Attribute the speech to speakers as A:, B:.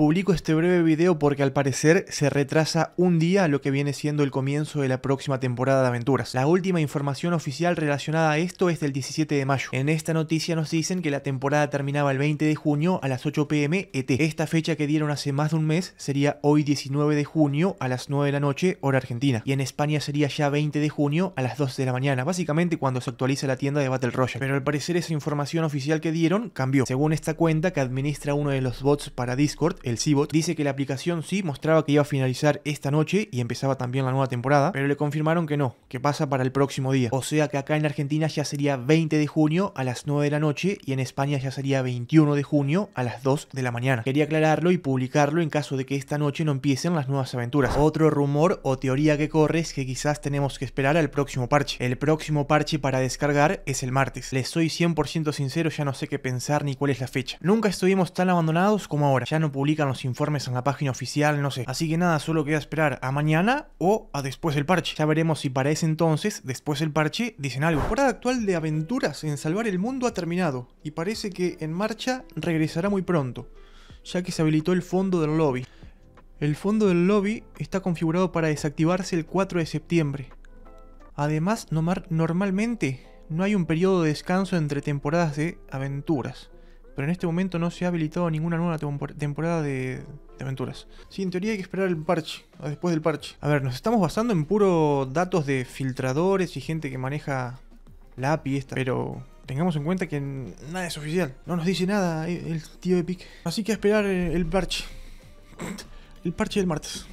A: Publico este breve video porque al parecer se retrasa un día lo que viene siendo el comienzo de la próxima temporada de aventuras. La última información oficial relacionada a esto es del 17 de mayo. En esta noticia nos dicen que la temporada terminaba el 20 de junio a las 8 pm ET. Esta fecha que dieron hace más de un mes sería hoy 19 de junio a las 9 de la noche hora argentina. Y en España sería ya 20 de junio a las 2 de la mañana, básicamente cuando se actualiza la tienda de Battle Royale. Pero al parecer esa información oficial que dieron cambió. Según esta cuenta que administra uno de los bots para Discord, el Cibot, dice que la aplicación sí mostraba que iba a finalizar esta noche y empezaba también la nueva temporada, pero le confirmaron que no, que pasa para el próximo día. O sea que acá en Argentina ya sería 20 de junio a las 9 de la noche y en España ya sería 21 de junio a las 2 de la mañana. Quería aclararlo y publicarlo en caso de que esta noche no empiecen las nuevas aventuras. Otro rumor o teoría que corre es que quizás tenemos que esperar al próximo parche. El próximo parche para descargar es el martes. Les soy 100% sincero, ya no sé qué pensar ni cuál es la fecha. Nunca estuvimos tan abandonados como ahora. Ya no publica los informes en la página oficial, no sé. Así que nada, solo queda esperar a mañana o a después del parche. Ya veremos si para ese entonces, después del parche, dicen algo. La temporada actual de aventuras en salvar el mundo ha terminado y parece que en marcha regresará muy pronto, ya que se habilitó el fondo del lobby. El fondo del lobby está configurado para desactivarse el 4 de septiembre. Además, normalmente no hay un periodo de descanso entre temporadas de aventuras pero en este momento no se ha habilitado ninguna nueva temporada de, aventuras. Sí, en teoría hay que esperar el parche, después del parche. A ver, nos estamos basando en puro datos de filtradores y gente que maneja la API esta, pero tengamos en cuenta que nada es oficial. No nos dice nada e-, el tío Epic. Así que a esperar eh, el parche. El parche del martes.